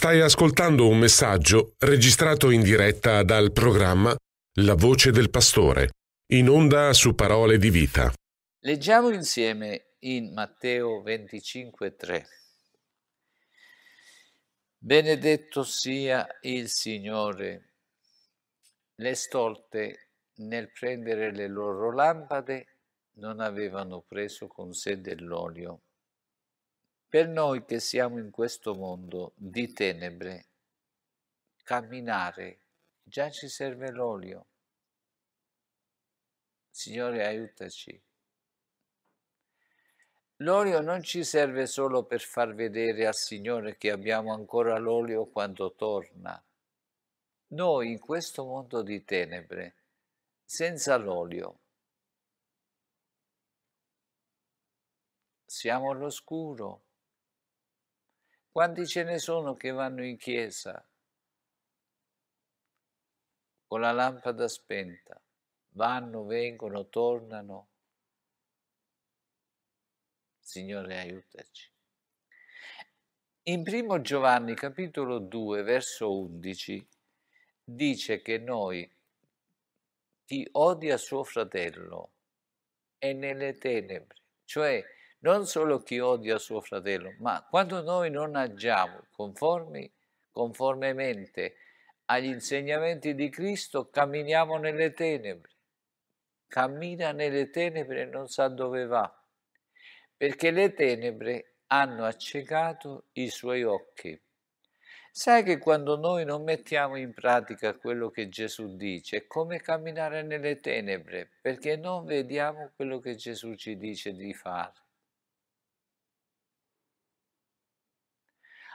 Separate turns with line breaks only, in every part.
Stai ascoltando un messaggio registrato in diretta dal programma La voce del pastore, in onda su parole di vita. Leggiamo insieme in Matteo 25:3. Benedetto sia il Signore, le stolte nel prendere le loro lampade non avevano preso con sé dell'olio per noi che siamo in questo mondo di tenebre, camminare già ci serve l'olio. Signore, aiutaci. L'olio non ci serve solo per far vedere al Signore che abbiamo ancora l'olio quando torna. Noi in questo mondo di tenebre, senza l'olio, siamo all'oscuro. Quanti ce ne sono che vanno in chiesa con la lampada spenta? Vanno, vengono, tornano. Signore, aiutaci. In primo Giovanni capitolo 2 verso 11 dice che noi chi odia suo fratello è nelle tenebre, cioè non solo chi odia suo fratello, ma quando noi non agiamo conformi, conformemente agli insegnamenti di Cristo, camminiamo nelle tenebre. Cammina nelle tenebre e non sa dove va, perché le tenebre hanno accecato i suoi occhi. Sai che quando noi non mettiamo in pratica quello che Gesù dice, è come camminare nelle tenebre, perché non vediamo quello che Gesù ci dice di fare.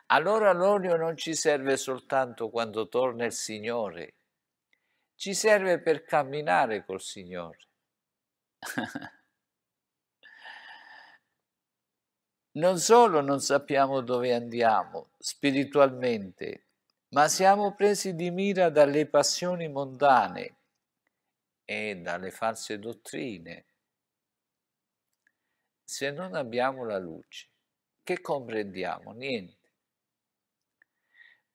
Allora l'olio non ci serve soltanto quando torna il Signore, ci serve per camminare col Signore. non solo non sappiamo dove andiamo spiritualmente, ma siamo presi di mira dalle passioni mondane e dalle false dottrine. Se non abbiamo la luce, che comprendiamo? Niente.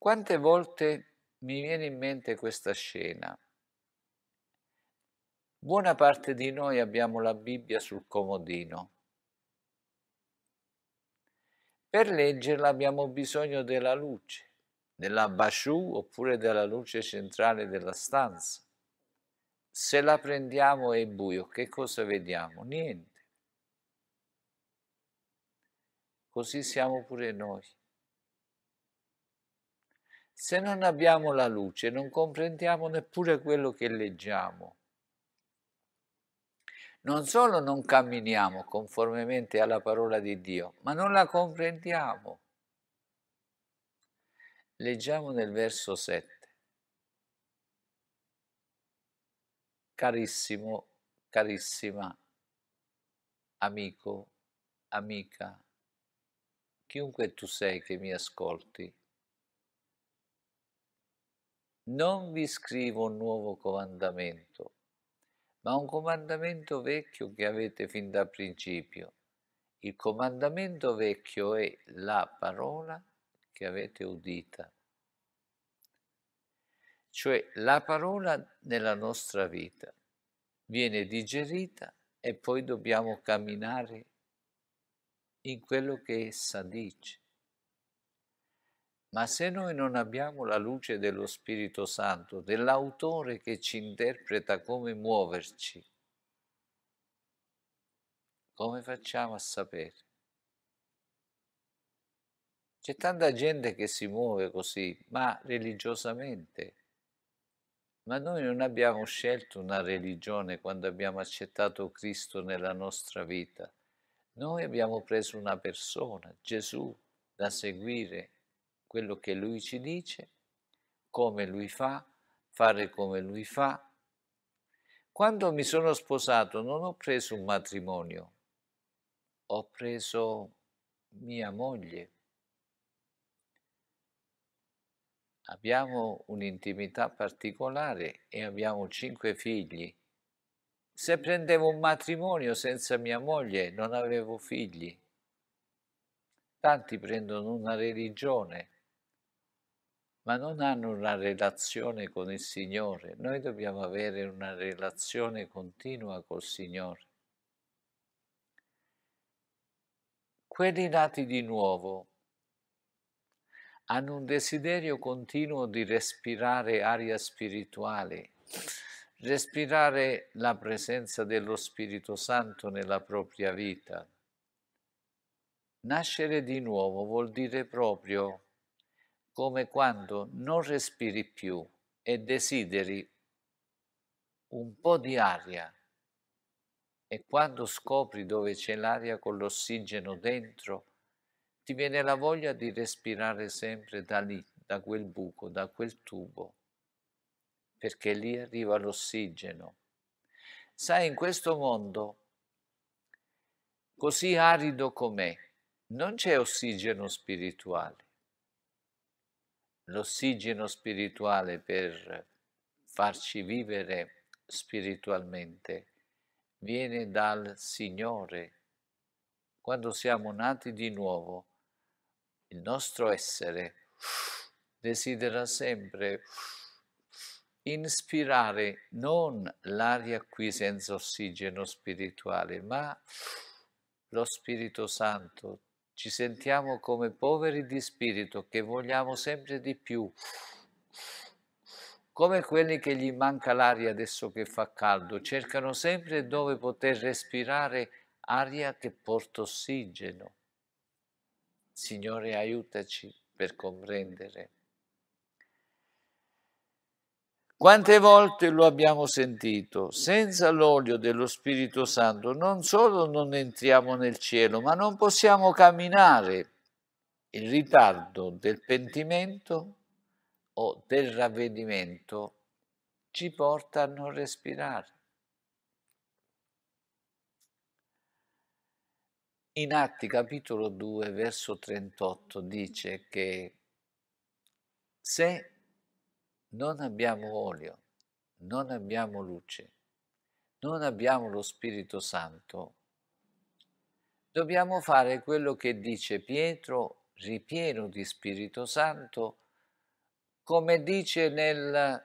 Quante volte mi viene in mente questa scena? Buona parte di noi abbiamo la Bibbia sul comodino. Per leggerla abbiamo bisogno della luce, della basciù oppure della luce centrale della stanza. Se la prendiamo è buio, che cosa vediamo? Niente. Così siamo pure noi. Se non abbiamo la luce, non comprendiamo neppure quello che leggiamo. Non solo non camminiamo conformemente alla parola di Dio, ma non la comprendiamo. Leggiamo nel verso 7. Carissimo, carissima, amico, amica, chiunque tu sei che mi ascolti, non vi scrivo un nuovo comandamento, ma un comandamento vecchio che avete fin dal principio. Il comandamento vecchio è la parola che avete udita, cioè la parola nella nostra vita viene digerita e poi dobbiamo camminare in quello che essa dice. Ma se noi non abbiamo la luce dello Spirito Santo, dell'autore che ci interpreta come muoverci, come facciamo a sapere? C'è tanta gente che si muove così, ma religiosamente. Ma noi non abbiamo scelto una religione quando abbiamo accettato Cristo nella nostra vita. Noi abbiamo preso una persona, Gesù, da seguire, quello che lui ci dice, come lui fa, fare come lui fa. Quando mi sono sposato non ho preso un matrimonio, ho preso mia moglie. Abbiamo un'intimità particolare e abbiamo cinque figli. Se prendevo un matrimonio senza mia moglie non avevo figli. Tanti prendono una religione ma non hanno una relazione con il Signore. Noi dobbiamo avere una relazione continua col Signore. Quelli nati di nuovo hanno un desiderio continuo di respirare aria spirituale, respirare la presenza dello Spirito Santo nella propria vita. Nascere di nuovo vuol dire proprio come quando non respiri più e desideri un po' di aria e quando scopri dove c'è l'aria con l'ossigeno dentro, ti viene la voglia di respirare sempre da lì, da quel buco, da quel tubo, perché lì arriva l'ossigeno. Sai, in questo mondo, così arido com'è, non c'è ossigeno spirituale l'ossigeno spirituale per farci vivere spiritualmente viene dal Signore. Quando siamo nati di nuovo, il nostro essere desidera sempre inspirare non l'aria qui senza ossigeno spirituale, ma lo Spirito Santo, ci sentiamo come poveri di spirito che vogliamo sempre di più, come quelli che gli manca l'aria adesso che fa caldo, cercano sempre dove poter respirare aria che porta ossigeno. Signore, aiutaci per comprendere. Quante volte lo abbiamo sentito? Senza l'olio dello Spirito Santo non solo non entriamo nel cielo, ma non possiamo camminare. Il ritardo del pentimento o del ravvedimento ci porta a non respirare. In Atti capitolo 2 verso 38 dice che se non abbiamo olio, non abbiamo luce, non abbiamo lo Spirito Santo. Dobbiamo fare quello che dice Pietro, ripieno di Spirito Santo, come dice nel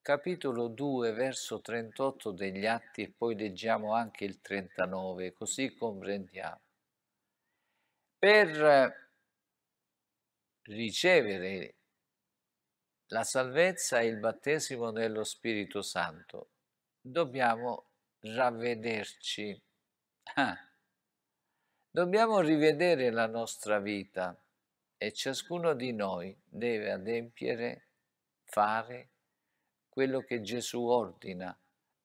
capitolo 2, verso 38 degli Atti, e poi leggiamo anche il 39, così comprendiamo. Per ricevere la salvezza e il battesimo dello Spirito Santo. Dobbiamo ravvederci. Ah. Dobbiamo rivedere la nostra vita e ciascuno di noi deve adempiere, fare quello che Gesù ordina.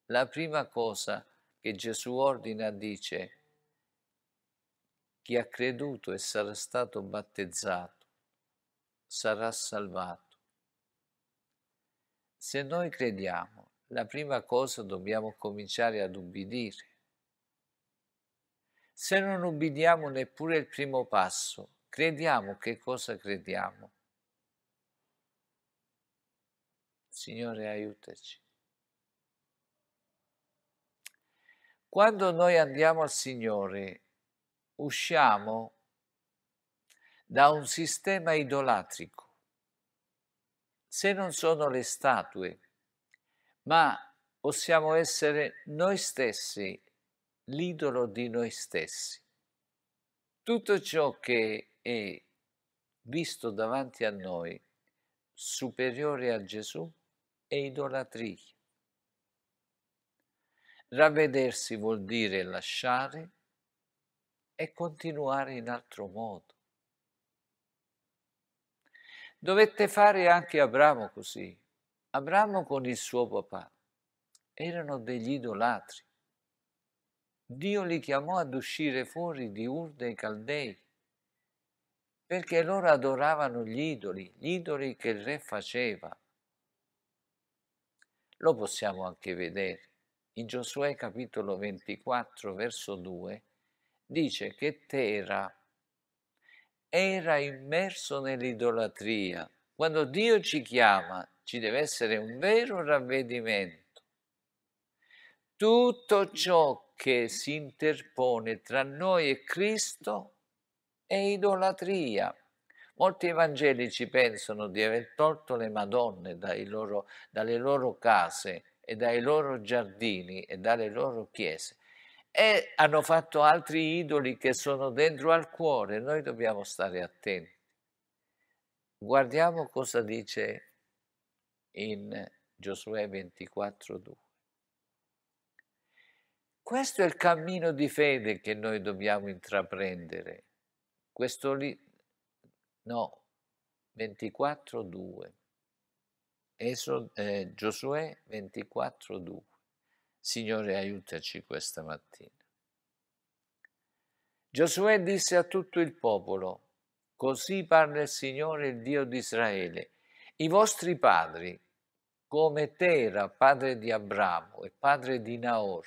La prima cosa che Gesù ordina dice, chi ha creduto e sarà stato battezzato sarà salvato se noi crediamo, la prima cosa dobbiamo cominciare ad ubbidire. Se non ubbidiamo neppure il primo passo, crediamo che cosa crediamo? Signore, aiutaci. Quando noi andiamo al Signore, usciamo da un sistema idolatrico se non sono le statue, ma possiamo essere noi stessi, l'idolo di noi stessi. Tutto ciò che è visto davanti a noi, superiore a Gesù, è idolatria. Ravvedersi vuol dire lasciare e continuare in altro modo. Dovette fare anche Abramo così. Abramo con il suo papà erano degli idolatri. Dio li chiamò ad uscire fuori di Ur dei Caldei, perché loro adoravano gli idoli, gli idoli che il re faceva. Lo possiamo anche vedere. In Giosuè capitolo 24, verso 2, dice che Tera era immerso nell'idolatria. Quando Dio ci chiama, ci deve essere un vero ravvedimento. Tutto ciò che si interpone tra noi e Cristo è idolatria. Molti evangelici pensano di aver tolto le Madonne loro, dalle loro case e dai loro giardini e dalle loro chiese e hanno fatto altri idoli che sono dentro al cuore. Noi dobbiamo stare attenti. Guardiamo cosa dice in Giosuè 24.2. Questo è il cammino di fede che noi dobbiamo intraprendere. Questo lì, no, 24.2. Eh, Giosuè 24.2. Signore, aiutaci questa mattina. Giosuè disse a tutto il popolo, così parla il Signore, il Dio di Israele, i vostri padri, come Tera, padre di Abramo e padre di Naor,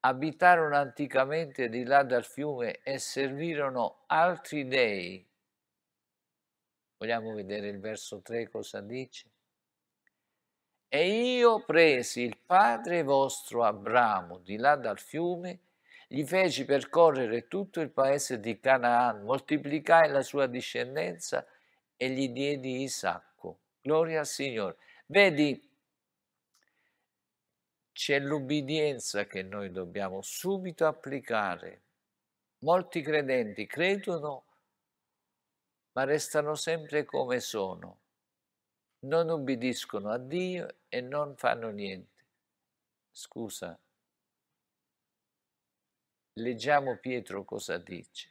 abitarono anticamente di là dal fiume e servirono altri dei. Vogliamo vedere il verso 3 cosa dice? E io presi il padre vostro Abramo di là dal fiume, gli feci percorrere tutto il paese di Canaan, moltiplicai la sua discendenza e gli diedi Isacco. Gloria al Signore. Vedi, c'è l'ubbidienza che noi dobbiamo subito applicare. Molti credenti credono, ma restano sempre come sono non ubbidiscono a Dio e non fanno niente. Scusa, leggiamo Pietro cosa dice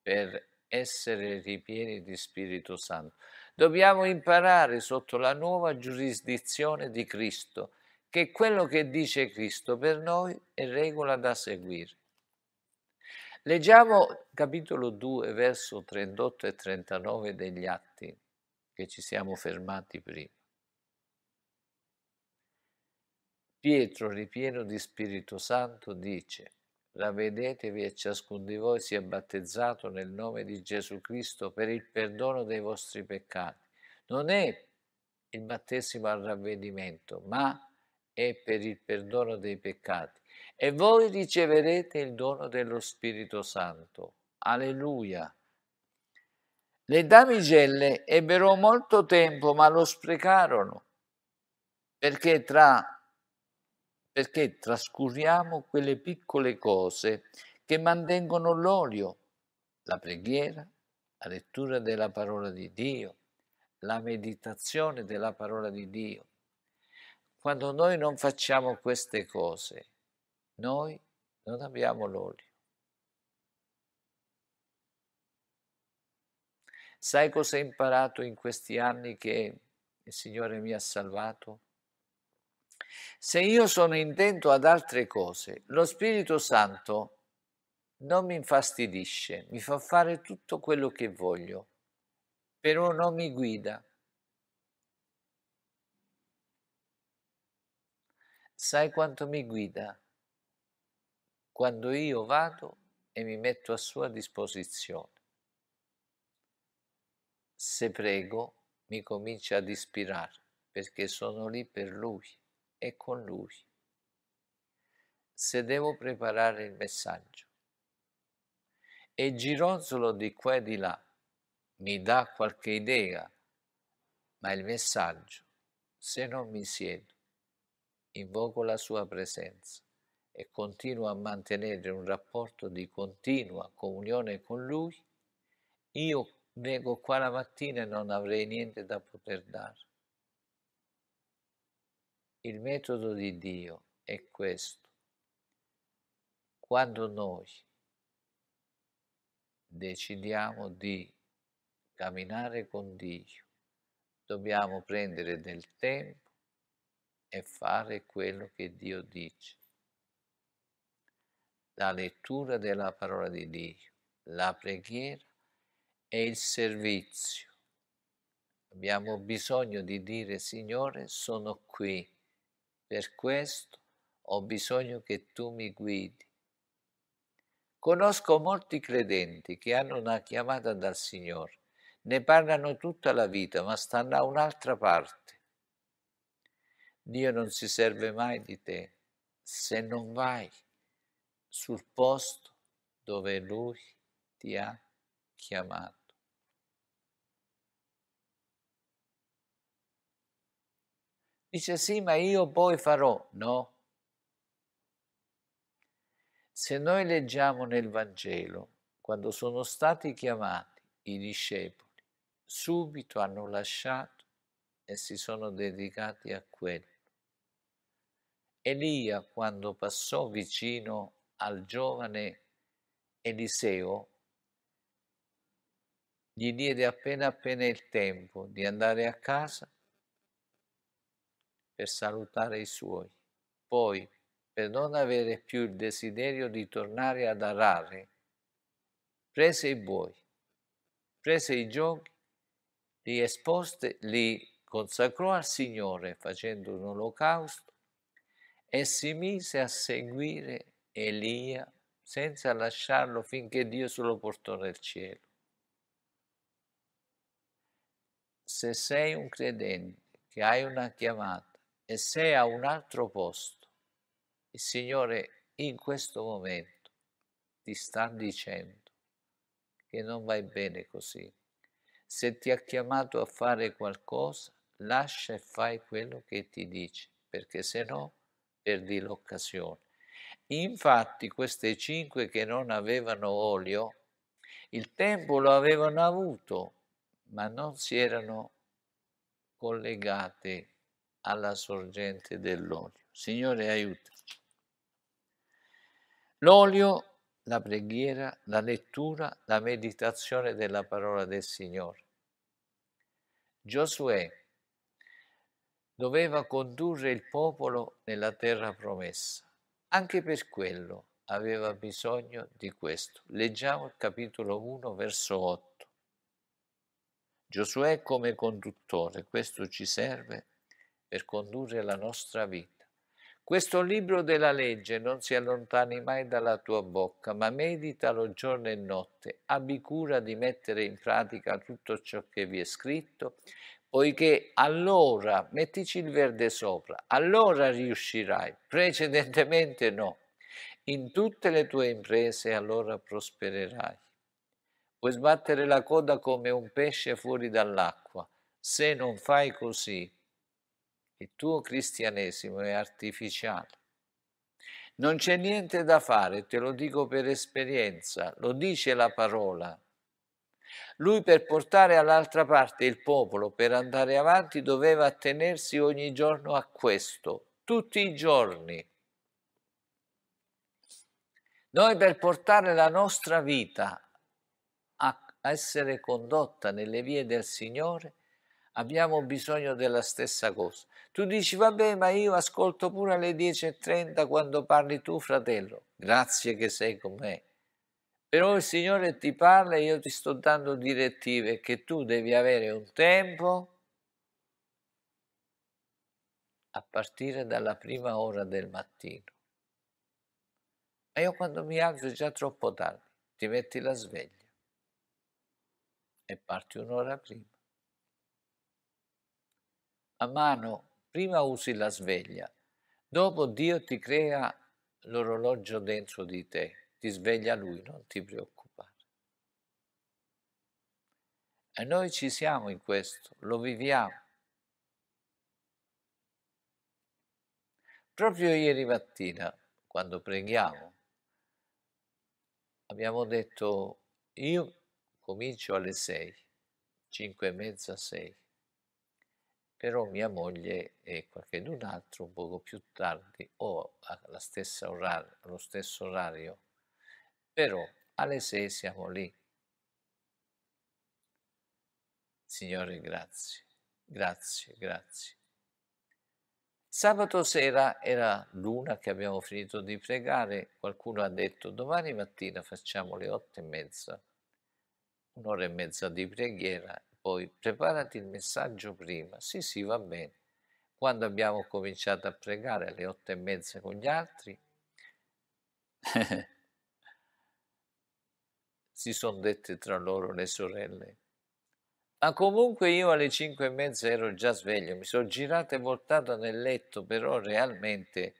per essere ripieni di Spirito Santo. Dobbiamo imparare sotto la nuova giurisdizione di Cristo, che quello che dice Cristo per noi è regola da seguire. Leggiamo capitolo 2, verso 38 e 39 degli Atti che ci siamo fermati prima. Pietro, ripieno di Spirito Santo, dice, la e ciascun di voi sia battezzato nel nome di Gesù Cristo per il perdono dei vostri peccati. Non è il battesimo al ravvedimento, ma è per il perdono dei peccati. E voi riceverete il dono dello Spirito Santo. Alleluia. Le damigelle ebbero molto tempo, ma lo sprecarono, perché, tra, perché trascuriamo quelle piccole cose che mantengono l'olio, la preghiera, la lettura della parola di Dio, la meditazione della parola di Dio. Quando noi non facciamo queste cose, noi non abbiamo l'olio. Sai cosa hai imparato in questi anni che il Signore mi ha salvato? Se io sono intento ad altre cose, lo Spirito Santo non mi infastidisce, mi fa fare tutto quello che voglio, però non mi guida. Sai quanto mi guida? Quando io vado e mi metto a sua disposizione se prego, mi comincia ad ispirare, perché sono lì per lui e con lui. Se devo preparare il messaggio e gironzolo di qua e di là, mi dà qualche idea, ma il messaggio, se non mi siedo, invoco la sua presenza e continuo a mantenere un rapporto di continua comunione con lui, io vengo qua la mattina e non avrei niente da poter dare. Il metodo di Dio è questo. Quando noi decidiamo di camminare con Dio, dobbiamo prendere del tempo e fare quello che Dio dice. La lettura della parola di Dio, la preghiera e il servizio. Abbiamo bisogno di dire Signore, sono qui, per questo ho bisogno che tu mi guidi. Conosco molti credenti che hanno una chiamata dal Signore, ne parlano tutta la vita, ma stanno da un'altra parte. Dio non si serve mai di te se non vai sul posto dove Lui ti ha chiamato. Dice sì, ma io poi farò. No. Se noi leggiamo nel Vangelo, quando sono stati chiamati i discepoli, subito hanno lasciato e si sono dedicati a quello. Elia, quando passò vicino al giovane Eliseo, gli diede appena appena il tempo di andare a casa per salutare i suoi. Poi, per non avere più il desiderio di tornare ad arare, prese i buoi, prese i giochi, li esposte, li consacrò al Signore facendo un olocausto e si mise a seguire Elia senza lasciarlo finché Dio se lo portò nel cielo. Se sei un credente che hai una chiamata, e sei a un altro posto. Il Signore in questo momento ti sta dicendo che non vai bene così. Se ti ha chiamato a fare qualcosa, lascia e fai quello che ti dice, perché se no perdi l'occasione. Infatti queste cinque che non avevano olio, il tempo lo avevano avuto, ma non si erano collegate alla sorgente dell'olio. Signore, aiutaci. L'olio, la preghiera, la lettura, la meditazione della parola del Signore. Giosuè doveva condurre il popolo nella terra promessa. Anche per quello aveva bisogno di questo. Leggiamo il capitolo 1, verso 8. Giosuè come conduttore, questo ci serve per condurre la nostra vita. Questo libro della legge non si allontani mai dalla tua bocca, ma meditalo giorno e notte, abbi cura di mettere in pratica tutto ciò che vi è scritto, poiché allora mettici il verde sopra, allora riuscirai, precedentemente no. In tutte le tue imprese allora prospererai. Puoi sbattere la coda come un pesce fuori dall'acqua, se non fai così il tuo cristianesimo è artificiale. Non c'è niente da fare, te lo dico per esperienza, lo dice la parola. Lui per portare all'altra parte il popolo, per andare avanti, doveva attenersi ogni giorno a questo, tutti i giorni. Noi per portare la nostra vita a essere condotta nelle vie del Signore, abbiamo bisogno della stessa cosa. Tu dici, vabbè, ma io ascolto pure alle 10.30 quando parli tu, fratello. Grazie che sei con me. Però il Signore ti parla e io ti sto dando direttive che tu devi avere un tempo a partire dalla prima ora del mattino. Ma io quando mi alzo è già troppo tardi, ti metti la sveglia e parti un'ora prima a mano prima usi la sveglia, dopo Dio ti crea l'orologio dentro di te, ti sveglia Lui, non ti preoccupare. E noi ci siamo in questo, lo viviamo. Proprio ieri mattina, quando preghiamo, abbiamo detto io comincio alle sei, cinque e mezza, sei però mia moglie e qualcun altro un poco più tardi o alla stessa orario, allo stesso orario, però alle sei siamo lì. Signore, grazie, grazie, grazie. Sabato sera era l'una che abbiamo finito di pregare, qualcuno ha detto domani mattina facciamo le otto e mezza, un'ora e mezza di preghiera poi preparati il messaggio prima. Sì, sì, va bene. Quando abbiamo cominciato a pregare alle otto e mezza con gli altri, si sono dette tra loro le sorelle. Ma comunque io alle cinque e mezza ero già sveglio, mi sono girato e voltato nel letto, però realmente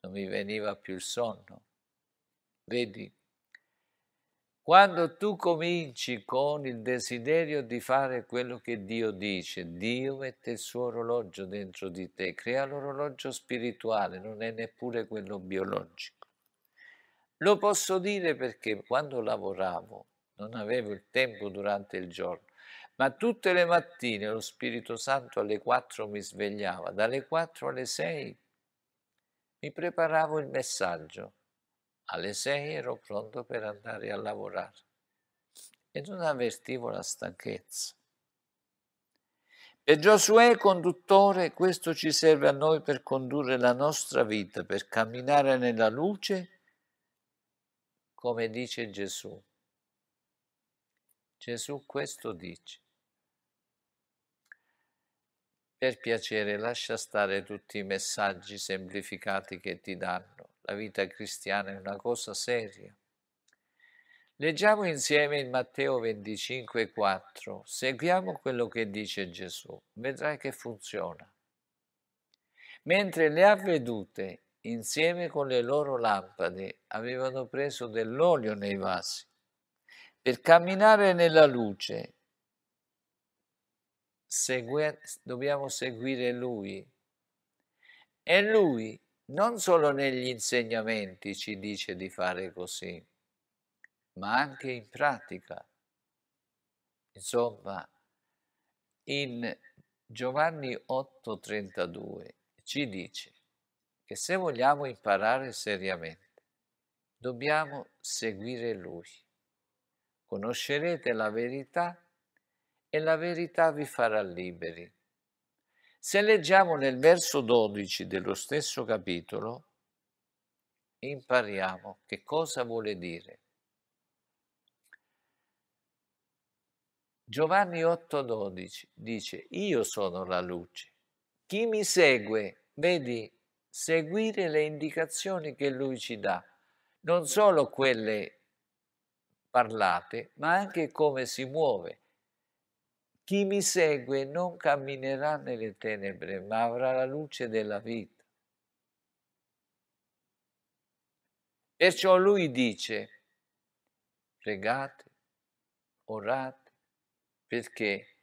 non mi veniva più il sonno. Vedi, quando tu cominci con il desiderio di fare quello che Dio dice, Dio mette il suo orologio dentro di te, crea l'orologio spirituale, non è neppure quello biologico. Lo posso dire perché quando lavoravo non avevo il tempo durante il giorno, ma tutte le mattine lo Spirito Santo alle 4 mi svegliava, dalle 4 alle 6 mi preparavo il messaggio alle sei ero pronto per andare a lavorare e non avvertivo la stanchezza. Per Giosuè conduttore questo ci serve a noi per condurre la nostra vita, per camminare nella luce, come dice Gesù. Gesù questo dice. Per piacere lascia stare tutti i messaggi semplificati che ti danno la vita cristiana è una cosa seria. Leggiamo insieme in Matteo 25, 4. Seguiamo quello che dice Gesù. Vedrai che funziona. Mentre le avvedute, insieme con le loro lampade, avevano preso dell'olio nei vasi per camminare nella luce, segue, dobbiamo seguire Lui. E Lui non solo negli insegnamenti ci dice di fare così, ma anche in pratica. Insomma, in Giovanni 8:32 ci dice che se vogliamo imparare seriamente, dobbiamo seguire Lui. Conoscerete la verità e la verità vi farà liberi. Se leggiamo nel verso 12 dello stesso capitolo, impariamo che cosa vuole dire. Giovanni 8:12 dice, io sono la luce. Chi mi segue, vedi, seguire le indicazioni che lui ci dà, non solo quelle parlate, ma anche come si muove. Chi mi segue non camminerà nelle tenebre, ma avrà la luce della vita. Perciò lui dice, pregate, orate, perché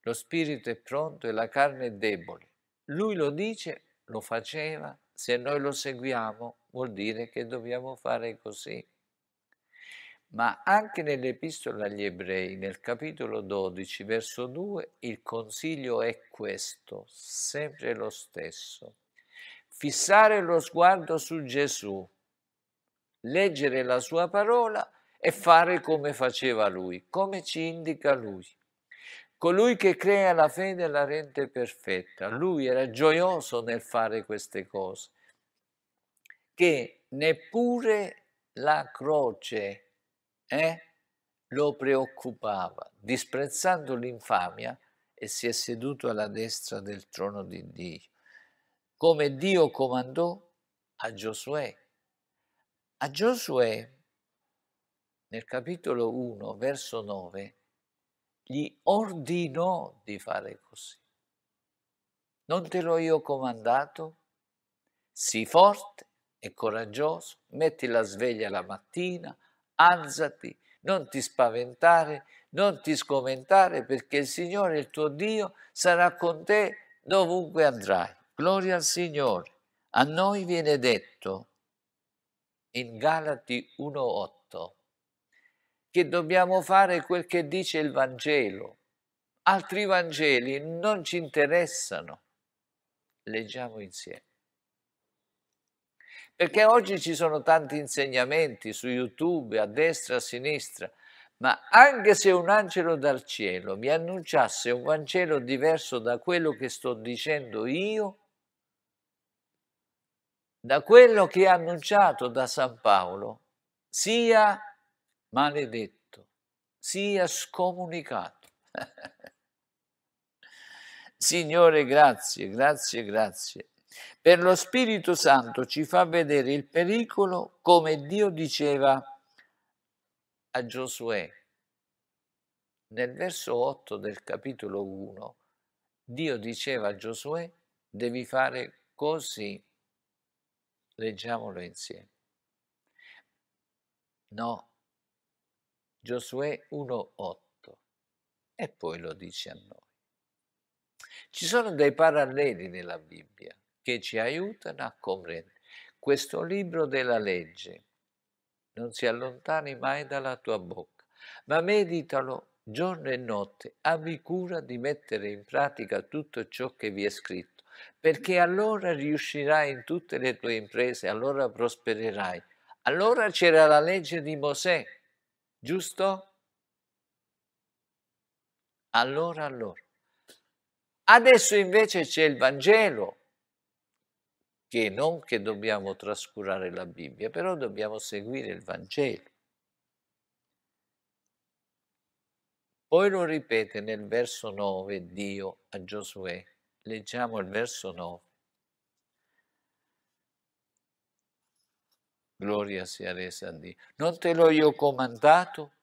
lo spirito è pronto e la carne è debole. Lui lo dice, lo faceva, se noi lo seguiamo vuol dire che dobbiamo fare così ma anche nell'epistola agli ebrei, nel capitolo 12, verso 2, il consiglio è questo, sempre lo stesso. Fissare lo sguardo su Gesù, leggere la sua parola e fare come faceva lui, come ci indica lui. Colui che crea la fede la rende perfetta. Lui era gioioso nel fare queste cose, che neppure la croce eh? lo preoccupava, disprezzando l'infamia, e si è seduto alla destra del trono di Dio. Come Dio comandò a Giosuè. A Giosuè, nel capitolo 1, verso 9, gli ordinò di fare così. Non te l'ho io comandato? Sii forte e coraggioso, metti la sveglia la mattina, alzati, non ti spaventare, non ti scomentare, perché il Signore, il tuo Dio, sarà con te dovunque andrai. Gloria al Signore. A noi viene detto in Galati 1.8 che dobbiamo fare quel che dice il Vangelo. Altri Vangeli non ci interessano. Leggiamo insieme. Perché oggi ci sono tanti insegnamenti su YouTube, a destra, a sinistra, ma anche se un angelo dal cielo mi annunciasse un Vangelo diverso da quello che sto dicendo io, da quello che è annunciato da San Paolo, sia maledetto, sia scomunicato. Signore, grazie, grazie, grazie. Per lo Spirito Santo ci fa vedere il pericolo come Dio diceva a Giosuè. Nel verso 8 del capitolo 1 Dio diceva a Giosuè devi fare così. Leggiamolo insieme. No, Giosuè 1.8 e poi lo dice a noi. Ci sono dei paralleli nella Bibbia che ci aiutano a comprendere. Questo libro della legge non si allontani mai dalla tua bocca, ma meditalo giorno e notte, abbi cura di mettere in pratica tutto ciò che vi è scritto, perché allora riuscirai in tutte le tue imprese, allora prospererai. Allora c'era la legge di Mosè, giusto? Allora, allora. Adesso invece c'è il Vangelo, che non che dobbiamo trascurare la Bibbia, però dobbiamo seguire il Vangelo. Poi lo ripete nel verso 9 Dio a Giosuè. Leggiamo il verso 9. Gloria sia resa a Dio. Non te l'ho io comandato?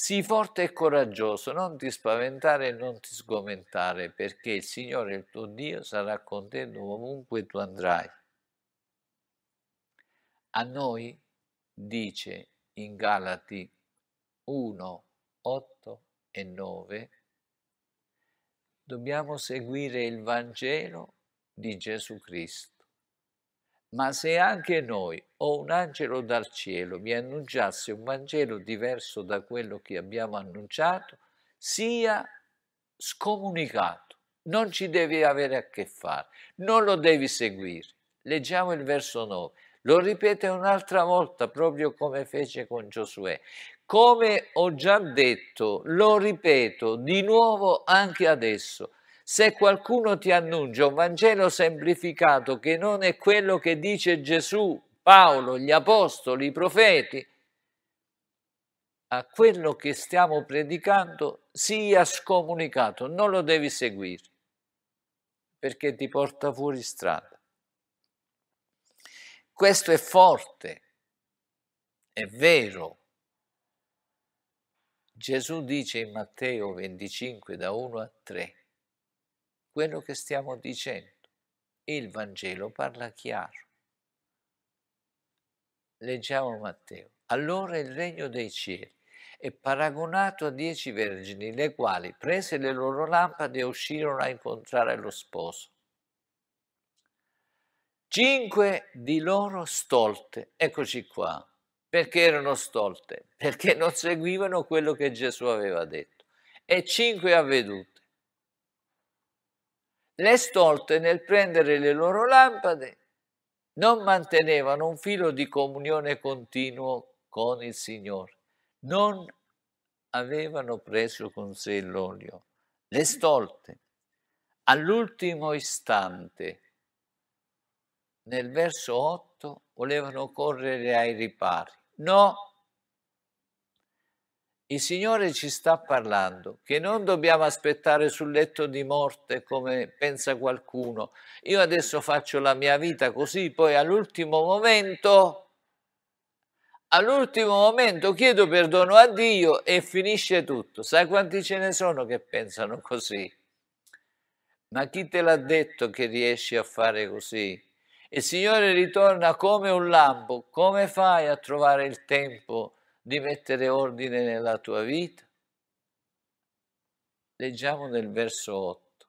Sii forte e coraggioso, non ti spaventare e non ti sgomentare, perché il Signore il tuo Dio sarà con te ovunque tu andrai. A noi dice in Galati 1, 8 e 9, dobbiamo seguire il Vangelo di Gesù Cristo. Ma se anche noi o un angelo dal cielo vi annunciasse un Vangelo diverso da quello che abbiamo annunciato, sia scomunicato, non ci devi avere a che fare, non lo devi seguire. Leggiamo il verso 9, lo ripete un'altra volta proprio come fece con Giosuè. Come ho già detto, lo ripeto di nuovo anche adesso, se qualcuno ti annuncia un Vangelo semplificato che non è quello che dice Gesù, Paolo, gli Apostoli, i profeti, a quello che stiamo predicando sia scomunicato, non lo devi seguire, perché ti porta fuori strada. Questo è forte, è vero. Gesù dice in Matteo 25 da 1 a 3, quello che stiamo dicendo. Il Vangelo parla chiaro. Leggiamo Matteo. Allora il regno dei cieli è paragonato a dieci vergini, le quali, prese le loro lampade, uscirono a incontrare lo sposo. Cinque di loro stolte, eccoci qua, perché erano stolte? Perché non seguivano quello che Gesù aveva detto. E cinque avvedute le stolte nel prendere le loro lampade non mantenevano un filo di comunione continuo con il Signore, non avevano preso con sé l'olio. Le stolte, all'ultimo istante, nel verso 8, volevano correre ai ripari. No, il Signore ci sta parlando, che non dobbiamo aspettare sul letto di morte come pensa qualcuno. Io adesso faccio la mia vita così, poi all'ultimo momento, all'ultimo momento chiedo perdono a Dio e finisce tutto. Sai quanti ce ne sono che pensano così? Ma chi te l'ha detto che riesci a fare così? Il Signore ritorna come un lampo, come fai a trovare il tempo? di mettere ordine nella tua vita? Leggiamo nel verso 8.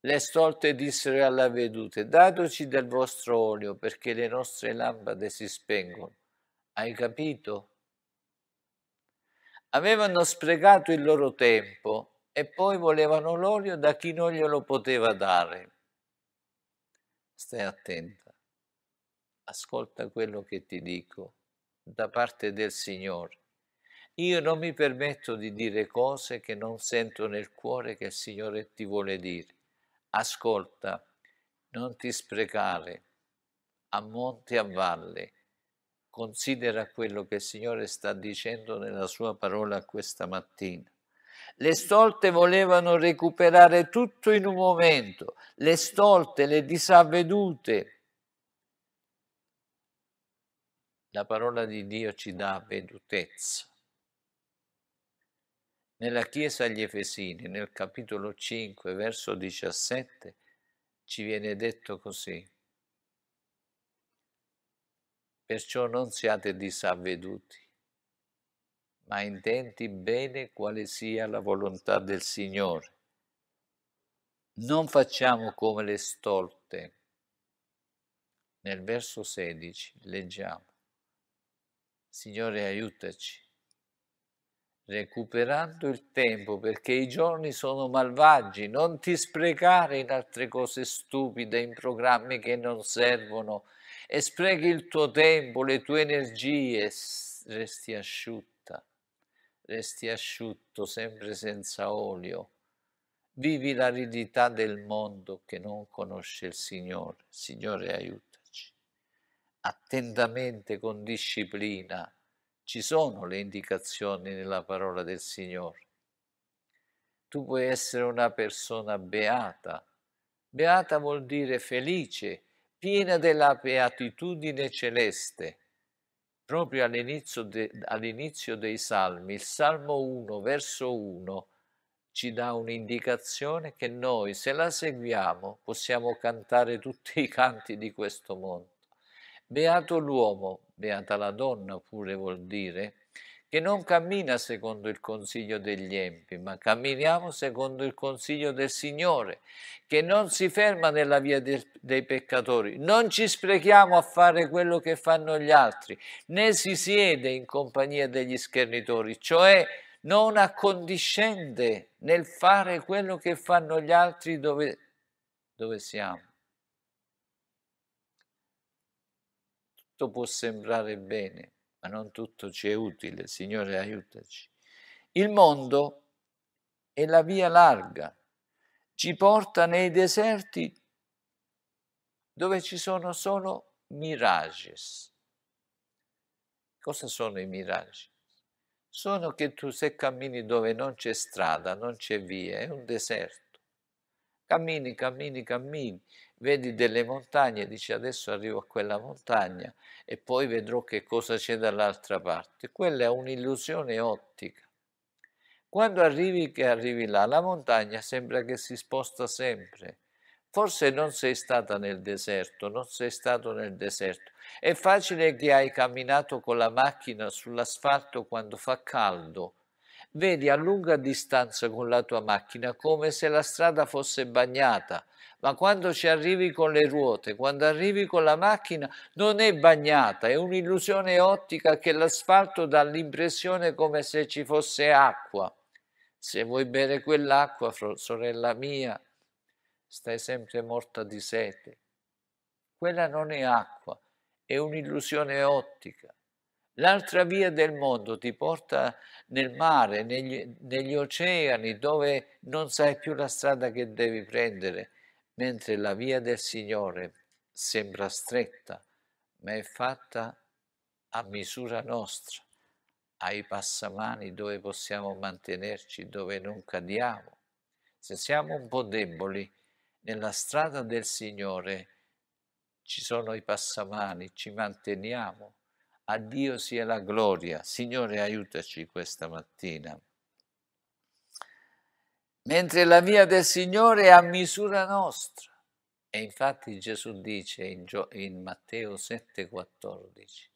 Le stolte dissero alla vedute, datoci del vostro olio perché le nostre lampade si spengono. Hai capito? Avevano sprecato il loro tempo e poi volevano l'olio da chi non glielo poteva dare. Stai attenta, ascolta quello che ti dico da parte del Signore. Io non mi permetto di dire cose che non sento nel cuore che il Signore ti vuole dire. Ascolta, non ti sprecare, a monte e a valle. Considera quello che il Signore sta dicendo nella sua parola questa mattina. Le stolte volevano recuperare tutto in un momento, le stolte, le disavvedute, La parola di Dio ci dà vedutezza. Nella Chiesa agli Efesini, nel capitolo 5, verso 17, ci viene detto così. Perciò non siate disavveduti, ma intenti bene quale sia la volontà del Signore. Non facciamo come le stolte. Nel verso 16 leggiamo. Signore aiutaci, recuperando il tempo perché i giorni sono malvagi, non ti sprecare in altre cose stupide, in programmi che non servono e sprechi il tuo tempo, le tue energie, resti asciutta, resti asciutto, sempre senza olio. Vivi l'aridità del mondo che non conosce il Signore. Signore, aiuta attentamente con disciplina. Ci sono le indicazioni nella parola del Signore. Tu puoi essere una persona beata. Beata vuol dire felice, piena della beatitudine celeste. Proprio all'inizio, de, all'inizio dei salmi, il Salmo 1, verso 1, ci dà un'indicazione che noi, se la seguiamo, possiamo cantare tutti i canti di questo mondo. Beato l'uomo, beata la donna pure vuol dire, che non cammina secondo il consiglio degli empi, ma camminiamo secondo il consiglio del Signore, che non si ferma nella via de dei peccatori, non ci sprechiamo a fare quello che fanno gli altri, né si siede in compagnia degli schernitori, cioè non accondiscende nel fare quello che fanno gli altri dove, dove siamo tutto può sembrare bene, ma non tutto ci è utile. Signore, aiutaci. Il mondo è la via larga, ci porta nei deserti dove ci sono solo mirages. Cosa sono i miraggi? Sono che tu se cammini dove non c'è strada, non c'è via, è un deserto. Cammini, cammini, cammini vedi delle montagne, dici adesso arrivo a quella montagna e poi vedrò che cosa c'è dall'altra parte. Quella è un'illusione ottica. Quando arrivi che arrivi là, la montagna sembra che si sposta sempre. Forse non sei stata nel deserto, non sei stato nel deserto. È facile che hai camminato con la macchina sull'asfalto quando fa caldo. Vedi a lunga distanza con la tua macchina come se la strada fosse bagnata ma quando ci arrivi con le ruote, quando arrivi con la macchina, non è bagnata, è un'illusione ottica che l'asfalto dà l'impressione come se ci fosse acqua. Se vuoi bere quell'acqua, sorella mia, stai sempre morta di sete. Quella non è acqua, è un'illusione ottica. L'altra via del mondo ti porta nel mare, negli, negli oceani, dove non sai più la strada che devi prendere mentre la via del Signore sembra stretta, ma è fatta a misura nostra, ai passamani dove possiamo mantenerci, dove non cadiamo. Se siamo un po' deboli, nella strada del Signore ci sono i passamani, ci manteniamo. A Dio sia la gloria. Signore, aiutaci questa mattina mentre la via del Signore è a misura nostra. E infatti Gesù dice in, Gio in Matteo 7,14,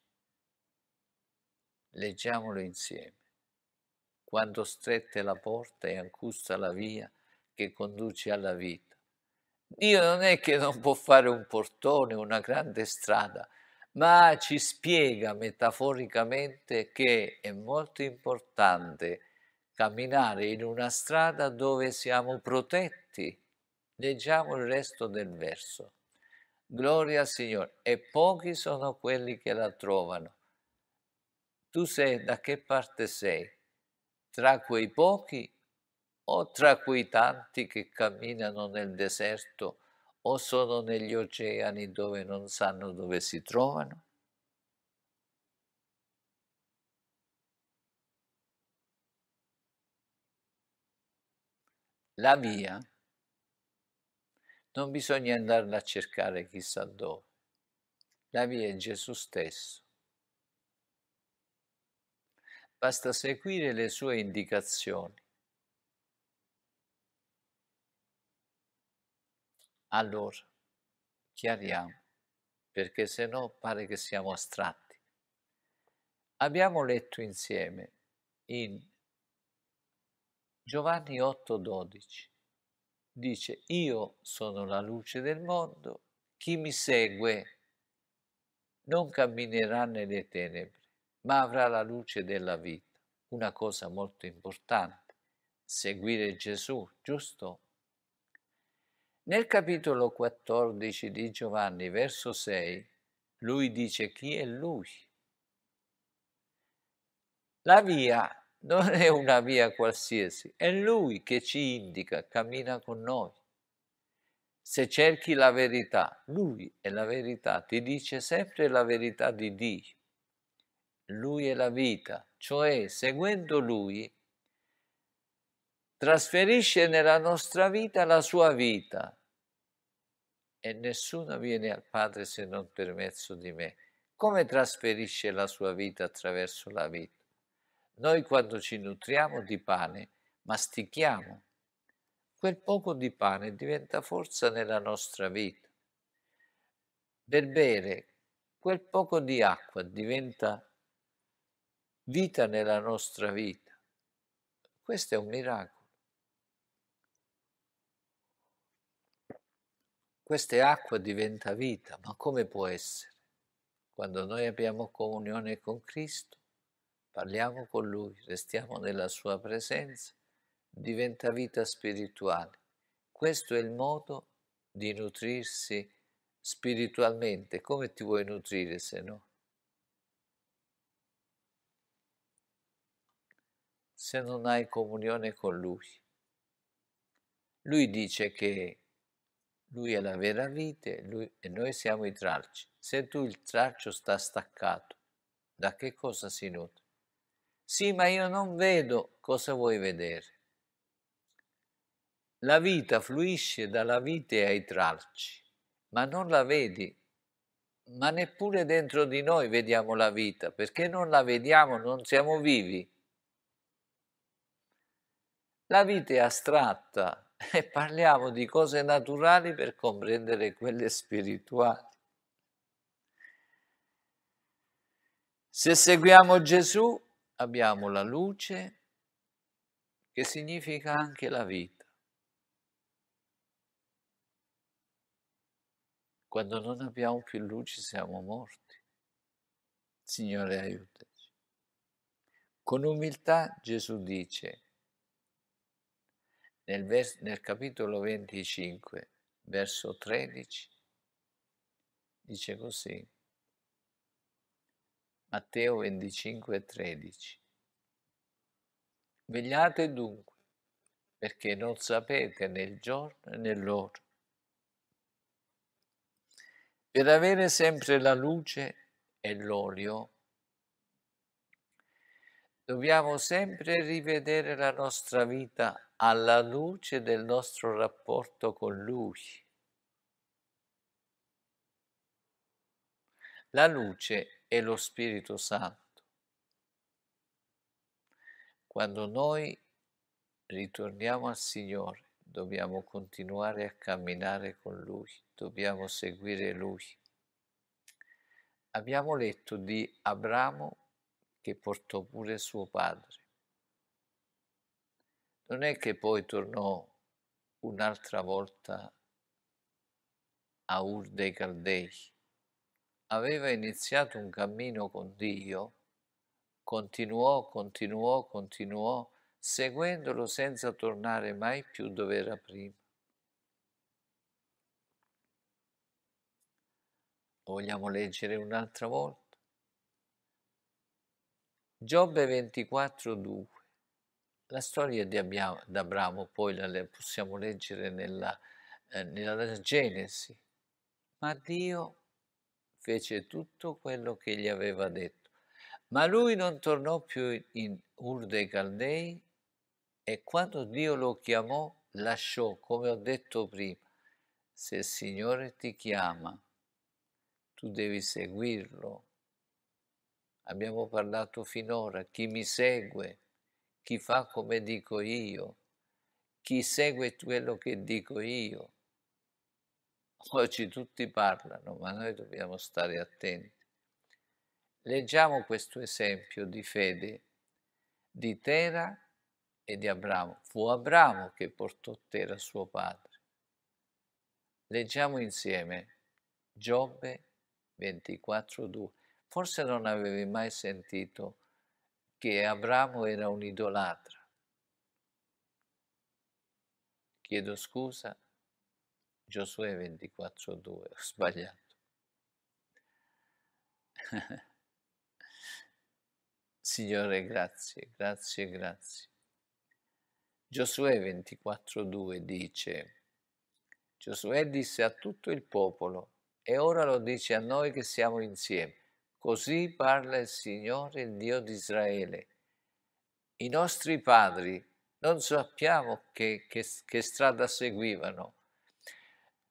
leggiamolo insieme, quando stretta è la porta e angusta la via che conduce alla vita. Dio non è che non può fare un portone, una grande strada, ma ci spiega metaforicamente che è molto importante camminare in una strada dove siamo protetti. Leggiamo il resto del verso. Gloria al Signore, e pochi sono quelli che la trovano. Tu sei da che parte sei? Tra quei pochi o tra quei tanti che camminano nel deserto o sono negli oceani dove non sanno dove si trovano? la via, non bisogna andarla a cercare chissà dove. La via è Gesù stesso. Basta seguire le sue indicazioni. Allora, chiariamo, perché se no pare che siamo astratti. Abbiamo letto insieme in Giovanni 8:12 dice, io sono la luce del mondo, chi mi segue non camminerà nelle tenebre, ma avrà la luce della vita. Una cosa molto importante, seguire Gesù, giusto? Nel capitolo 14 di Giovanni, verso 6, lui dice chi è lui. La via non è una via qualsiasi, è Lui che ci indica, cammina con noi. Se cerchi la verità, Lui è la verità, ti dice sempre la verità di Dio. Lui è la vita, cioè seguendo Lui trasferisce nella nostra vita la sua vita e nessuno viene al Padre se non per mezzo di me. Come trasferisce la sua vita attraverso la vita? Noi quando ci nutriamo di pane, mastichiamo. Quel poco di pane diventa forza nella nostra vita. Per bere quel poco di acqua diventa vita nella nostra vita. Questo è un miracolo. Questa acqua diventa vita, ma come può essere? Quando noi abbiamo comunione con Cristo, parliamo con Lui, restiamo nella Sua presenza, diventa vita spirituale. Questo è il modo di nutrirsi spiritualmente. Come ti vuoi nutrire se no? Se non hai comunione con Lui. Lui dice che Lui è la vera vite e noi siamo i tralci. Se tu il traccio sta staccato, da che cosa si nutre? Sì, ma io non vedo cosa vuoi vedere. La vita fluisce dalla vite ai tralci, ma non la vedi, ma neppure dentro di noi vediamo la vita, perché non la vediamo, non siamo vivi. La vita è astratta e parliamo di cose naturali per comprendere quelle spirituali. Se seguiamo Gesù, abbiamo la luce che significa anche la vita. Quando non abbiamo più luce siamo morti. Signore aiutaci. Con umiltà Gesù dice nel, vers- nel capitolo 25, verso 13, dice così. Matteo 25, 13. Vegliate dunque, perché non sapete né il giorno né l'ora. Per avere sempre la luce e l'olio, dobbiamo sempre rivedere la nostra vita alla luce del nostro rapporto con Lui. La luce e lo Spirito Santo. Quando noi ritorniamo al Signore, dobbiamo continuare a camminare con Lui, dobbiamo seguire Lui. Abbiamo letto di Abramo che portò pure suo padre. Non è che poi tornò un'altra volta a Ur dei Caldei, aveva iniziato un cammino con Dio, continuò, continuò, continuò, seguendolo senza tornare mai più dove era prima. Vogliamo leggere un'altra volta? Giobbe 24.2. La storia di Abramo poi la possiamo leggere nella, eh, nella Genesi. Ma Dio fece tutto quello che gli aveva detto. Ma lui non tornò più in Ur dei Caldei e quando Dio lo chiamò lasciò, come ho detto prima, se il Signore ti chiama, tu devi seguirlo. Abbiamo parlato finora, chi mi segue, chi fa come dico io, chi segue quello che dico io Oggi tutti parlano, ma noi dobbiamo stare attenti. Leggiamo questo esempio di fede di Tera e di Abramo. Fu Abramo che portò Tera suo padre. Leggiamo insieme Giobbe 24.2. Forse non avevi mai sentito che Abramo era un idolatra. Chiedo scusa Giosuè 24.2, ho sbagliato. Signore, grazie, grazie, grazie. Giosuè 24.2 dice, Giosuè disse a tutto il popolo, e ora lo dice a noi che siamo insieme, così parla il Signore, il Dio di Israele. I nostri padri non sappiamo che, che, che strada seguivano,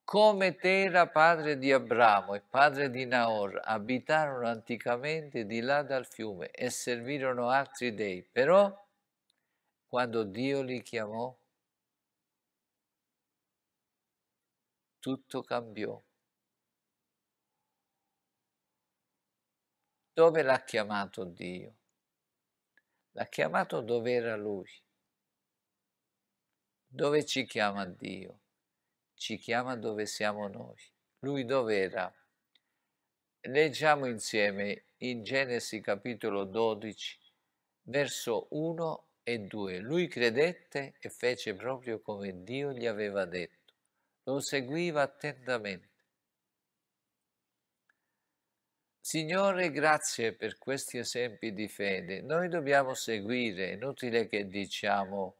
come Tera, padre di Abramo e padre di Naor, abitarono anticamente di là dal fiume e servirono altri dei, però quando Dio li chiamò, tutto cambiò. Dove l'ha chiamato Dio? L'ha chiamato dove era Lui. Dove ci chiama Dio? ci chiama dove siamo noi. Lui dov'era? Leggiamo insieme in Genesi capitolo 12, verso 1 e 2. Lui credette e fece proprio come Dio gli aveva detto. Lo seguiva attentamente. Signore, grazie per questi esempi di fede. Noi dobbiamo seguire, è inutile che diciamo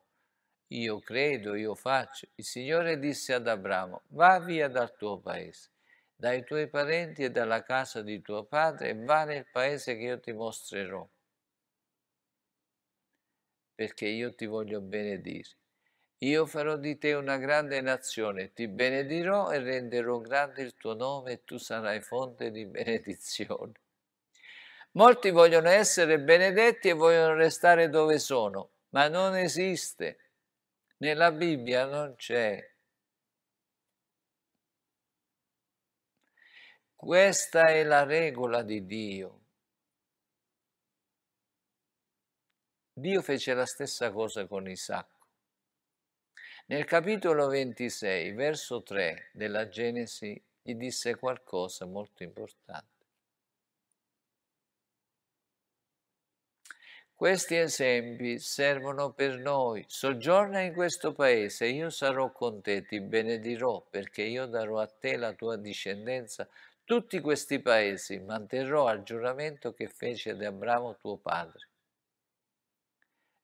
io credo, io faccio. Il Signore disse ad Abramo, va via dal tuo paese, dai tuoi parenti e dalla casa di tuo padre e va nel paese che io ti mostrerò, perché io ti voglio benedire. Io farò di te una grande nazione, ti benedirò e renderò grande il tuo nome e tu sarai fonte di benedizione. Molti vogliono essere benedetti e vogliono restare dove sono, ma non esiste nella Bibbia non c'è. Questa è la regola di Dio. Dio fece la stessa cosa con Isacco. Nel capitolo 26, verso 3 della Genesi, gli disse qualcosa molto importante. Questi esempi servono per noi. Soggiorna in questo paese, io sarò con te, ti benedirò, perché io darò a te la tua discendenza tutti questi paesi, manterrò al giuramento che fece ad Abramo tuo padre.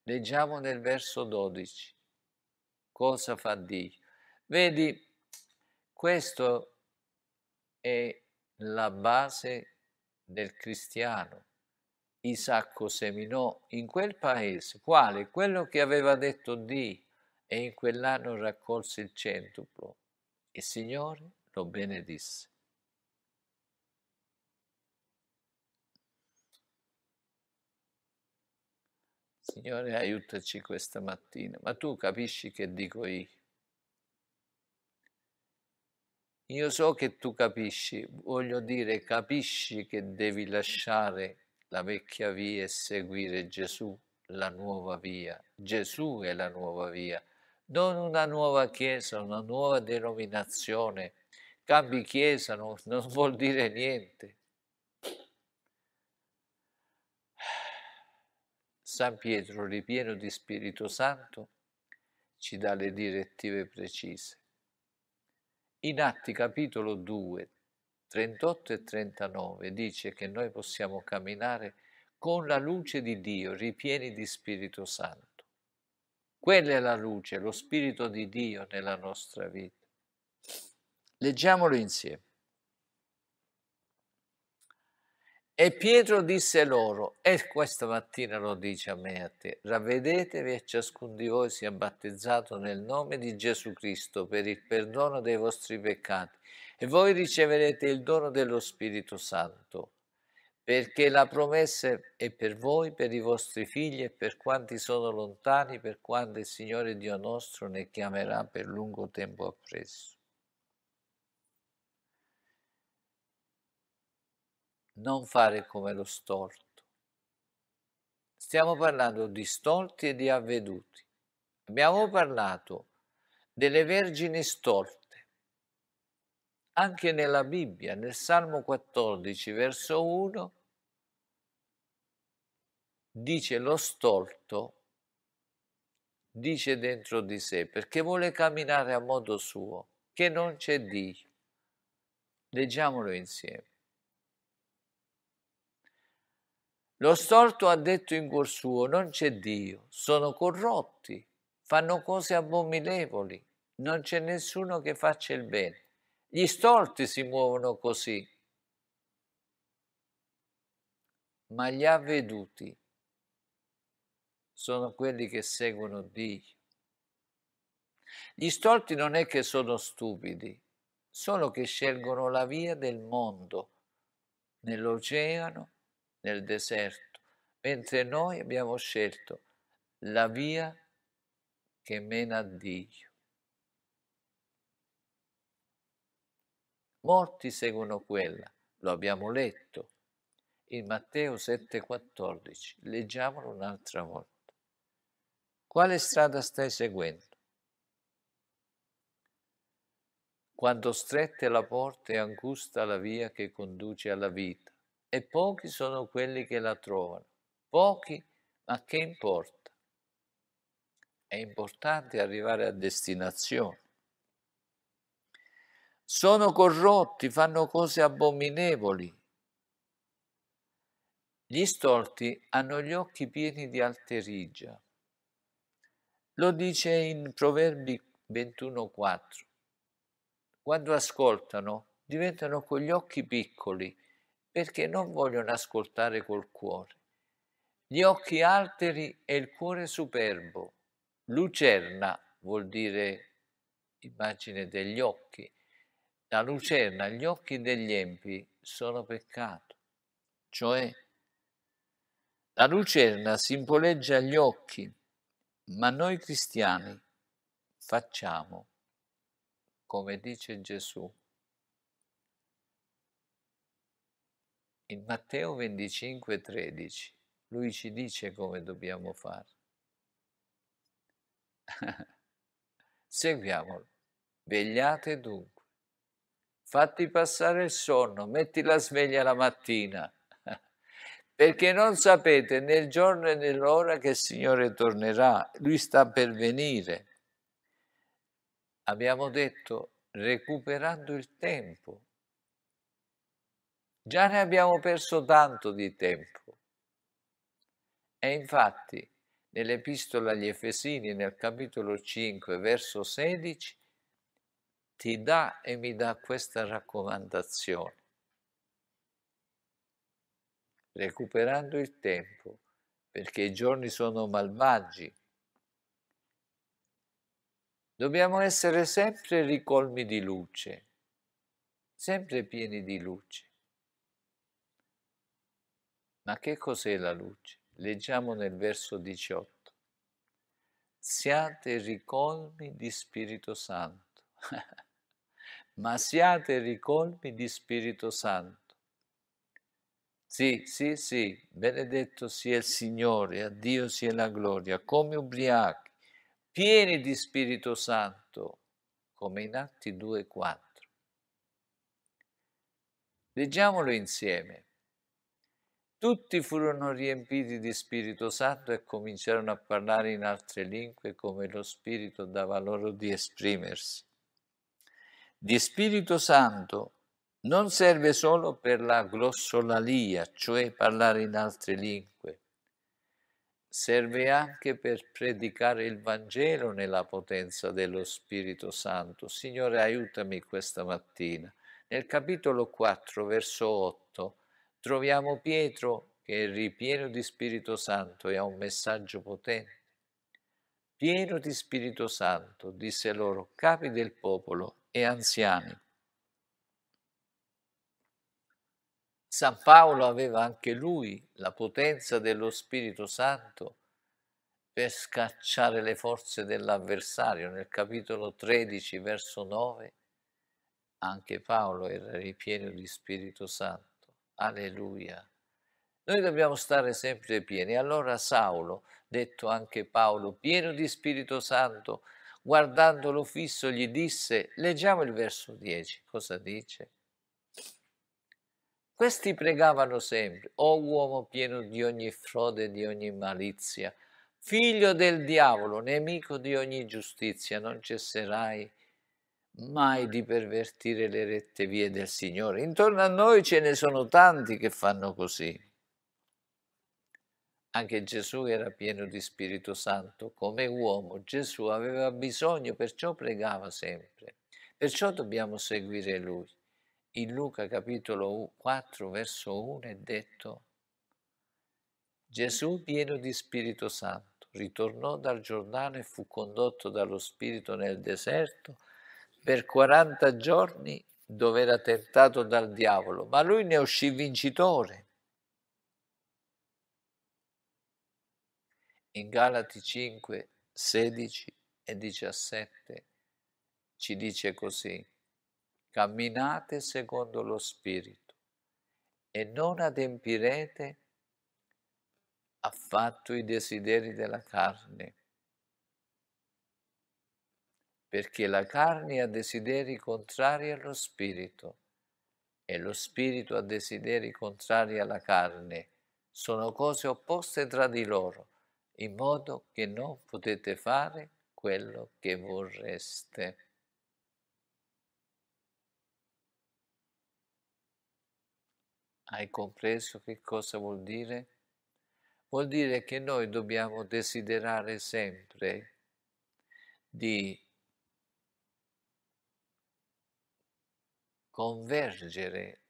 Leggiamo nel verso 12 cosa fa Dio. Vedi, questa è la base del cristiano, Isacco seminò in quel paese, quale quello che aveva detto di e in quell'anno raccolse il centuplo. Il Signore lo benedisse. Signore, aiutaci questa mattina, ma tu capisci che dico io. Io so che tu capisci, voglio dire, capisci che devi lasciare la vecchia via e seguire Gesù, la nuova via. Gesù è la nuova via, non una nuova chiesa, una nuova denominazione. Cambi chiesa non, non vuol dire niente. San Pietro, ripieno di Spirito Santo, ci dà le direttive precise. In Atti capitolo 2, 38 e 39 dice che noi possiamo camminare con la luce di Dio, ripieni di Spirito Santo. Quella è la luce, lo Spirito di Dio nella nostra vita. Leggiamolo insieme. E Pietro disse loro, e questa mattina lo dice a me e a te, ravvedetevi e ciascun di voi sia battezzato nel nome di Gesù Cristo per il perdono dei vostri peccati e voi riceverete il dono dello Spirito Santo, perché la promessa è per voi, per i vostri figli e per quanti sono lontani, per quanto il Signore Dio nostro ne chiamerà per lungo tempo appresso. Non fare come lo storto. Stiamo parlando di storti e di avveduti. Abbiamo parlato delle vergini storte anche nella Bibbia, nel Salmo 14, verso 1, dice lo stolto, dice dentro di sé, perché vuole camminare a modo suo, che non c'è Dio. Leggiamolo insieme. Lo storto ha detto in cuor suo, non c'è Dio, sono corrotti, fanno cose abominevoli, non c'è nessuno che faccia il bene. Gli stolti si muovono così, ma gli avveduti sono quelli che seguono Dio. Gli stolti non è che sono stupidi, sono che scelgono la via del mondo, nell'oceano, nel deserto, mentre noi abbiamo scelto la via che mena a Dio. morti seguono quella, lo abbiamo letto. In Matteo 7,14, leggiamolo un'altra volta. Quale strada stai seguendo? Quando strette la porta e angusta la via che conduce alla vita, e pochi sono quelli che la trovano, pochi, ma che importa? È importante arrivare a destinazione sono corrotti, fanno cose abominevoli. Gli stolti hanno gli occhi pieni di alterigia. Lo dice in Proverbi 21.4. Quando ascoltano diventano con gli occhi piccoli perché non vogliono ascoltare col cuore. Gli occhi alteri e il cuore superbo. Lucerna vuol dire immagine degli occhi la lucerna agli occhi degli empi sono peccato, cioè la lucerna simboleggia gli occhi, ma noi cristiani facciamo come dice Gesù. In Matteo 25, 13 lui ci dice come dobbiamo fare. Seguiamolo. Vegliate dunque fatti passare il sonno, metti la sveglia la mattina, perché non sapete nel giorno e nell'ora che il Signore tornerà, Lui sta per venire. Abbiamo detto recuperando il tempo. Già ne abbiamo perso tanto di tempo. E infatti nell'epistola agli Efesini nel capitolo 5 verso 16 ti dà e mi dà questa raccomandazione. Recuperando il tempo, perché i giorni sono malvagi, dobbiamo essere sempre ricolmi di luce, sempre pieni di luce. Ma che cos'è la luce? Leggiamo nel verso 18. Siate ricolmi di Spirito Santo. ma siate ricolmi di Spirito Santo. Sì, sì, sì, benedetto sia il Signore, a Dio sia la gloria, come ubriachi, pieni di Spirito Santo, come in Atti 2,4. Leggiamolo insieme. Tutti furono riempiti di Spirito Santo e cominciarono a parlare in altre lingue come lo Spirito dava loro di esprimersi di Spirito Santo non serve solo per la glossolalia, cioè parlare in altre lingue, serve anche per predicare il Vangelo nella potenza dello Spirito Santo. Signore, aiutami questa mattina. Nel capitolo 4, verso 8, troviamo Pietro che è ripieno di Spirito Santo e ha un messaggio potente. Pieno di Spirito Santo, disse loro, capi del popolo, e anziani. San Paolo aveva anche lui la potenza dello Spirito Santo per scacciare le forze dell'avversario. Nel capitolo 13, verso 9, anche Paolo era ripieno di Spirito Santo. Alleluia. Noi dobbiamo stare sempre pieni. Allora Saulo, detto anche Paolo, pieno di Spirito Santo, guardandolo fisso, gli disse, leggiamo il verso 10, cosa dice? Questi pregavano sempre, o oh uomo pieno di ogni frode e di ogni malizia, figlio del diavolo, nemico di ogni giustizia, non cesserai mai di pervertire le rette vie del Signore. Intorno a noi ce ne sono tanti che fanno così. Anche Gesù era pieno di Spirito Santo. Come uomo Gesù aveva bisogno, perciò pregava sempre. Perciò dobbiamo seguire lui. In Luca capitolo 4 verso 1 è detto Gesù pieno di Spirito Santo ritornò dal Giordano e fu condotto dallo Spirito nel deserto per 40 giorni dove era tentato dal diavolo, ma lui ne uscì vincitore in Galati 5, 16 e 17 ci dice così, camminate secondo lo Spirito e non adempirete affatto i desideri della carne, perché la carne ha desideri contrari allo Spirito e lo Spirito ha desideri contrari alla carne, sono cose opposte tra di loro in modo che non potete fare quello che vorreste. Hai compreso che cosa vuol dire? Vuol dire che noi dobbiamo desiderare sempre di convergere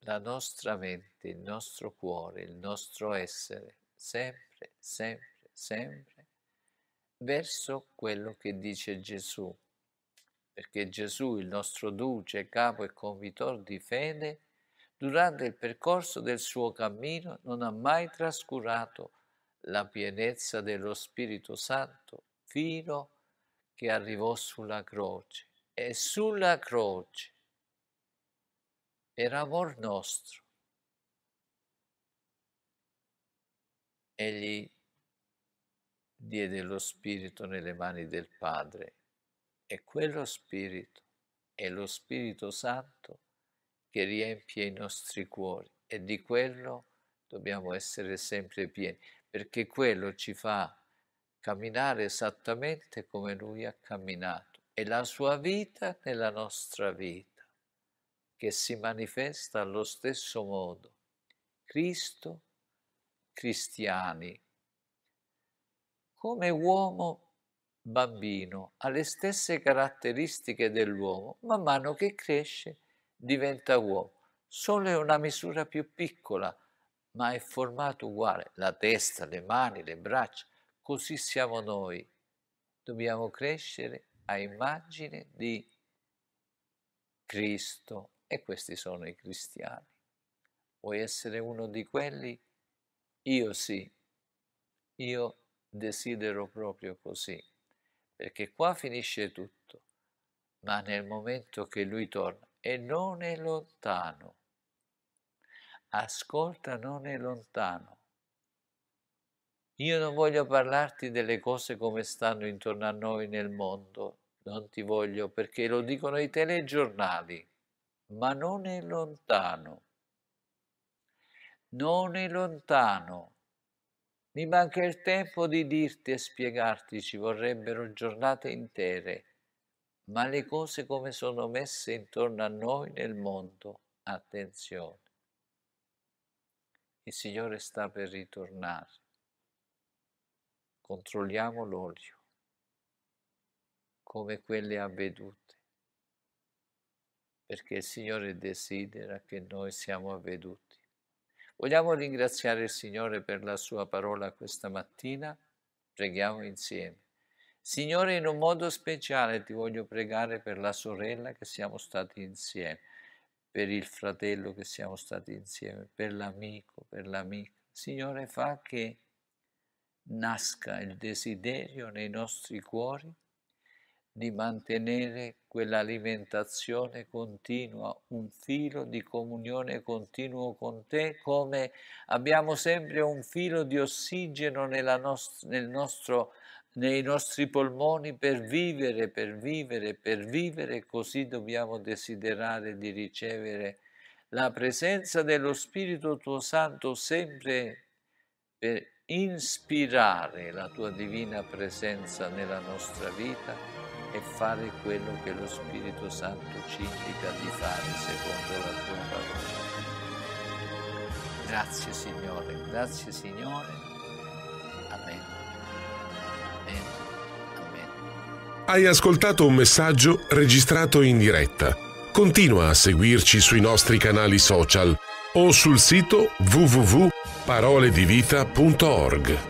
la nostra mente, il nostro cuore, il nostro essere, sempre sempre, sempre, sempre verso quello che dice Gesù, perché Gesù, il nostro duce, capo e convitor di fede, durante il percorso del suo cammino non ha mai trascurato la pienezza dello Spirito Santo fino che arrivò sulla croce. E sulla croce per amor nostro egli diede lo spirito nelle mani del Padre e quello spirito è lo Spirito Santo che riempie i nostri cuori e di quello dobbiamo essere sempre pieni perché quello ci fa camminare esattamente come lui ha camminato e la sua vita nella nostra vita che si manifesta allo stesso modo. Cristo cristiani. Come uomo bambino ha le stesse caratteristiche dell'uomo, man mano che cresce diventa uomo. Solo è una misura più piccola, ma è formato uguale, la testa, le mani, le braccia, così siamo noi. Dobbiamo crescere a immagine di Cristo e questi sono i cristiani. Vuoi essere uno di quelli che io sì, io desidero proprio così, perché qua finisce tutto, ma nel momento che lui torna, e non è lontano, ascolta non è lontano. Io non voglio parlarti delle cose come stanno intorno a noi nel mondo, non ti voglio perché lo dicono i telegiornali, ma non è lontano non è lontano. Mi manca il tempo di dirti e spiegarti, ci vorrebbero giornate intere, ma le cose come sono messe intorno a noi nel mondo, attenzione. Il Signore sta per ritornare. Controlliamo l'olio, come quelle avvedute, perché il Signore desidera che noi siamo avveduti. Vogliamo ringraziare il Signore per la sua parola questa mattina? Preghiamo insieme. Signore, in un modo speciale ti voglio pregare per la sorella che siamo stati insieme, per il fratello che siamo stati insieme, per l'amico, per l'amica. Signore, fa che nasca il desiderio nei nostri cuori di mantenere quell'alimentazione continua, un filo di comunione continuo con te, come abbiamo sempre un filo di ossigeno nost nel nostro, nei nostri polmoni per vivere, per vivere, per vivere, così dobbiamo desiderare di ricevere la presenza dello Spirito tuo Santo sempre per ispirare la tua divina presenza nella nostra vita e fare quello che lo Spirito Santo ci indica di fare secondo la tua parola. Grazie Signore, grazie Signore. Amen. Amen. Amen. Hai ascoltato un messaggio registrato in diretta. Continua a seguirci sui nostri canali social o sul sito www.paroledivita.org.